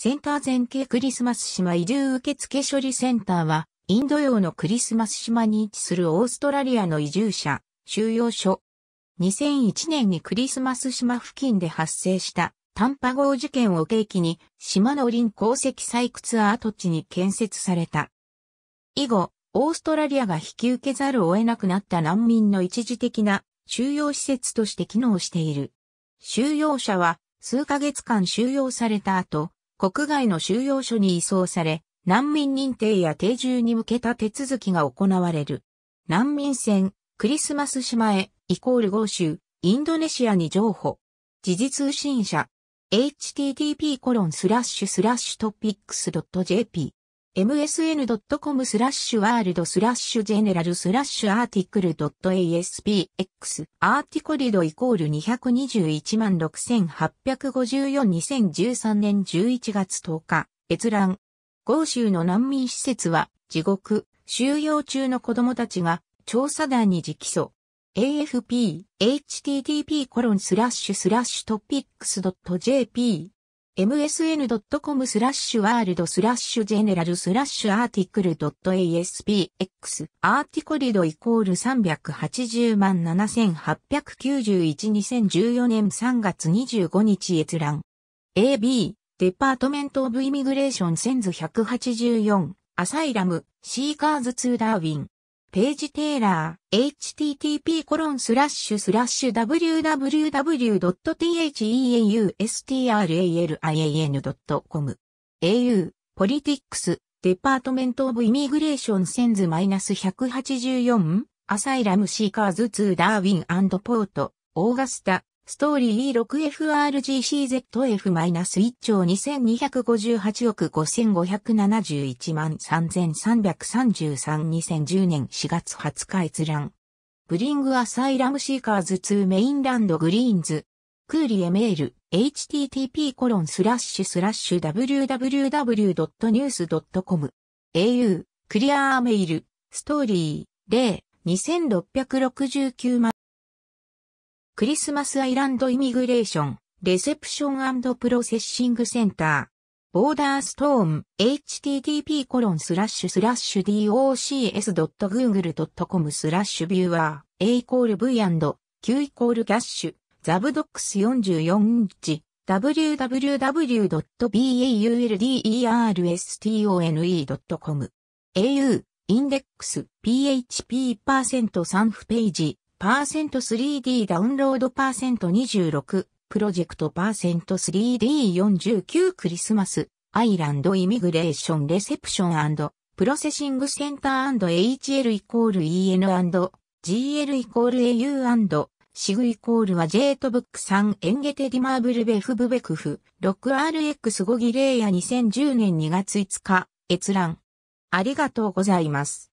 センター前景クリスマス島移住受付処理センターは、インド洋のクリスマス島に位置するオーストラリアの移住者、収容所。2001年にクリスマス島付近で発生したタンパ号事件を契機に、島の林鉱石採掘跡地に建設された。以後、オーストラリアが引き受けざるを得なくなった難民の一時的な収容施設として機能している。収容者は数ヶ月間収容された後、国外の収容所に移送され、難民認定や定住に向けた手続きが行われる。難民船、クリスマス島へ、イコール豪州、インドネシアに譲歩。時事通信社、http://topics.jp msn.com スラッシュワールドスラッシュジェネラルスラッシュアーティクル .aspx アーティコリドイコール2216854-2013年11月10日閲覧豪州の難民施設は地獄収容中の子供たちが調査団に直訴 afp http コロンスラッシュスラッシュトピックス .jp msn.com スラッシュワールドスラッシュジェネラルスラッシュアーティクル .aspx アーティコリドイコール380万78912014年3月25日閲覧 AB デパートメントオブイミグレーションセンズ184アサイラムシーカーズ2ダーウィンページテイラー、http://www.theustralan.com コロンススララッッシシュュ。au、ポリティックス、デパートメントオブイミグレーションセンズ -184、アサイラムシーカーズ2ダーウィンポート、オーガスタ、ストーリー E6FRGCZF-1 兆2258億5571万3333 2010年4月20日閲覧。ブリングアサイラムシーカーズ2メインランドグリーンズ。クーリエメール、http コロンスラッシュスラッシュ www.news.com。au、クリアーメイル、ストーリー、0、2669万クリスマスアイランドイミグレーション、レセプションプロセッシングセンター。ボーダーストーン、http コロンスラッシュスラッシュ docs.google.com スラッシュビューアー、a イコール v q イコールキャッシュ、ザブドックス44インチ、www.baulderstone.com au インデックス php% サンフページ %3D ダウンロード %26 プロジェクト %3D49 クリスマスアイランドイミグレーションレセプションプロセシングセンター &HL イコール EN GL イコール AU& シグイコールはジェートブック3エンゲテディマーブルベフブベクフ 6RX5 ギレイヤ2010年2月5日閲覧ありがとうございます。